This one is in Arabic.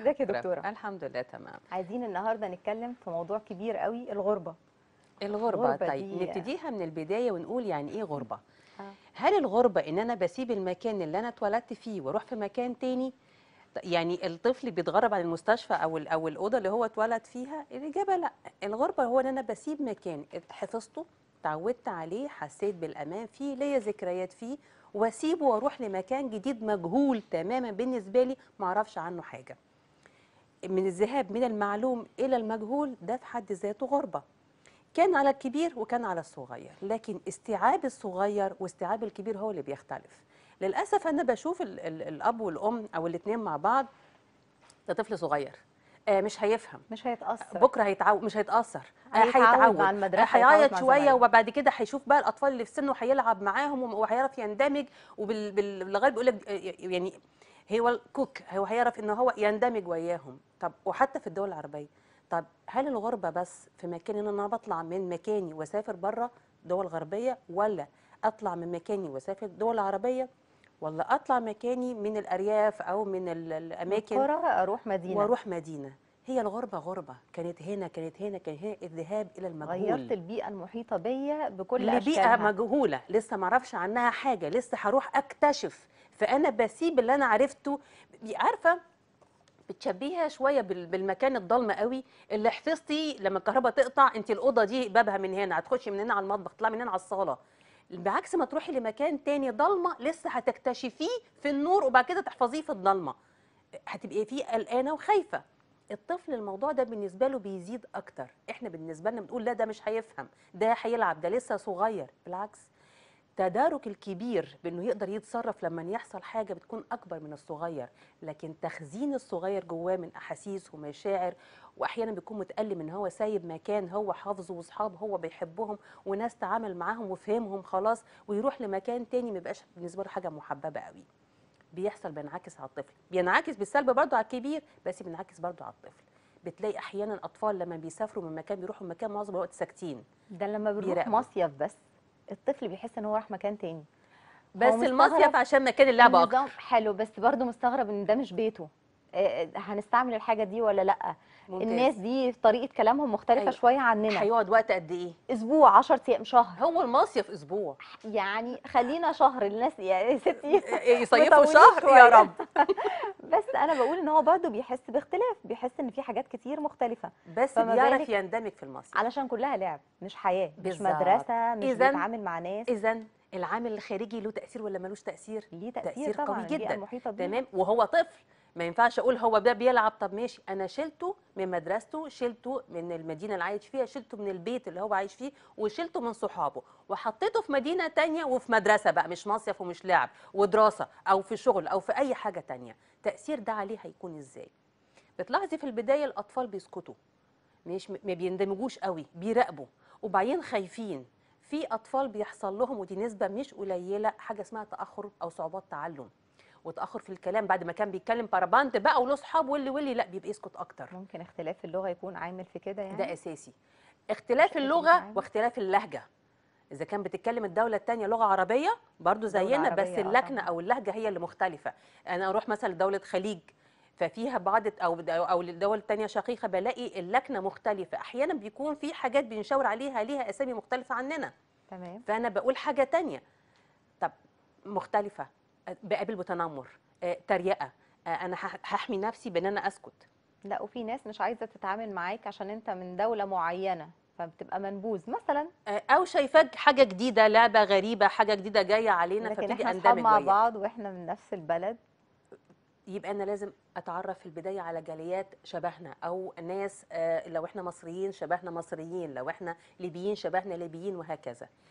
ازيك يا دكتوره الحمد لله تمام عايزين النهارده نتكلم في موضوع كبير قوي الغربه الغربه, طيب نبتديها من البدايه ونقول يعني ايه غربه آه. هل الغربه ان انا بسيب المكان اللي انا اتولدت فيه واروح في مكان تاني يعني الطفل بيتغرب عن المستشفى او او الاوضه اللي هو اتولد فيها الاجابه لا الغربه هو ان انا بسيب مكان حفظته اتعودت عليه حسيت بالامان فيه ليا ذكريات فيه واسيبه واروح لمكان جديد مجهول تماما بالنسبه لي ما اعرفش عنه حاجه من الذهاب من المعلوم إلى المجهول ده في حد ذاته غربة كان على الكبير وكان على الصغير لكن استيعاب الصغير واستيعاب الكبير هو اللي بيختلف للأسف أنا بشوف الـ الـ الأب والأم أو الاثنين مع بعض ده طفل صغير آه مش هيفهم مش هيتاثر بكره هيتعود مش هيتاثر آه، هيتعود مع المدرسه آه، هيعيط شويه وبعد كده هيشوف بقى الاطفال اللي في سنه هيلعب معاهم وهيعرف يندمج وبالغالب بيقول لك آه، يعني هو الكوك هو هيعرف ان هو يندمج وياهم طب وحتى في الدول العربيه طب هل الغربه بس في مكان ان انا بطلع من مكاني واسافر بره دول غربيه ولا اطلع من مكاني واسافر دول عربيه ولا اطلع مكاني من الارياف او من الاماكن القرى اروح مدينه واروح مدينه هي الغربه غربه كانت هنا كانت هنا كان هنا الذهاب الى المجهول غيرت البيئه المحيطه بيا بكل اشكالها بيئه مجهوله لسه ما اعرفش عنها حاجه لسه هروح اكتشف فانا بسيب اللي انا عرفته عارفه بتشبيها شويه بالمكان الضلمه قوي اللي حفظتي لما الكهرباء تقطع انت الاوضه دي بابها من هنا هتخشي من هنا على المطبخ تطلعي من هنا على الصاله بعكس ما تروحي لمكان تاني ضلمه لسه هتكتشفيه في النور وبعد كده تحفظيه في الضلمه هتبقي فيه قلقانه وخايفه الطفل الموضوع ده بالنسبه له بيزيد اكتر احنا بالنسبه لنا بنقول لا ده مش هيفهم ده هيلعب ده لسه صغير بالعكس تدارك الكبير بانه يقدر يتصرف لما يحصل حاجه بتكون اكبر من الصغير لكن تخزين الصغير جواه من احاسيس ومشاعر واحيانا بيكون متالم ان هو سايب مكان هو حافظه واصحاب هو بيحبهم وناس تعامل معاهم وفهمهم خلاص ويروح لمكان تاني ما بالنسبه له حاجه محببه قوي بيحصل بينعكس على الطفل بينعكس بالسلب برضه على الكبير بس بينعكس برضه على الطفل بتلاقي احيانا اطفال لما بيسافروا من مكان بيروحوا مكان معظم الوقت ساكتين ده لما بيروح مصيف بس الطفل بيحس ان هو راح مكان تاني بس المصيف عشان مكان اللعبه اكتر حلو بس برضه مستغرب ان ده مش بيته آه، آه، هنستعمل الحاجه دي ولا لا ممتاز. الناس دي طريقه كلامهم مختلفه أيوة. شويه عننا هيقعد وقت قد ايه اسبوع 10 ايام شهر هو المصيف اسبوع يعني خلينا شهر الناس يا ستي إيه، يصيفوا شهر يا رب بس انا بقول ان هو برضه بيحس باختلاف بيحس ان في حاجات كتير مختلفه بس بيعرف يندمج في المصيف علشان كلها لعب مش حياه بالزبط. مش مدرسه مش بيتعامل مع ناس اذا العامل الخارجي له تاثير ولا ملوش تاثير ليه تاثير, تأثير طبعاً قوي جدا تمام وهو طفل ما ينفعش اقول هو ده بيلعب طب ماشي انا شلته من مدرسته شلته من المدينه اللي عايش فيها شلته من البيت اللي هو عايش فيه وشلته من صحابه وحطيته في مدينه تانية وفي مدرسه بقى مش مصيف ومش لعب ودراسه او في شغل او في اي حاجه تانية تاثير ده عليه هيكون ازاي بتلاحظي في البدايه الاطفال بيسكتوا مش ما بيندمجوش قوي بيراقبوا وبعدين خايفين في اطفال بيحصل لهم ودي نسبه مش قليله حاجه اسمها تاخر او صعوبات تعلم وتاخر في الكلام بعد ما كان بيتكلم بارابانت بقى وله اصحاب واللي واللي لا بيبقى يسكت اكتر ممكن اختلاف اللغه يكون عامل في كده يعني ده اساسي اختلاف اللغه يعني. واختلاف اللهجه اذا كان بتتكلم الدوله الثانيه لغه عربيه برضو زينا بس آه، اللكنه او اللهجه هي اللي مختلفه انا اروح مثلا لدوله خليج ففيها بعض او او الدول الثانيه شقيقه بلاقي اللكنه مختلفه احيانا بيكون في حاجات بنشاور عليها ليها اسامي مختلفه عننا تمام فانا بقول حاجه ثانيه طب مختلفه بقابل بتنمر آه، تريقه آه، انا هحمي نفسي بان انا اسكت لا وفي ناس مش عايزه تتعامل معاك عشان انت من دوله معينه فبتبقى منبوذ مثلا آه، او شايفاك حاجه جديده لعبه غريبه حاجه جديده جايه علينا لكن فبتيجي اندمج مع بعض واحنا من نفس البلد يبقى انا لازم اتعرف في البدايه على جاليات شبهنا او ناس لو احنا مصريين شبهنا مصريين لو احنا ليبيين شبهنا ليبيين وهكذا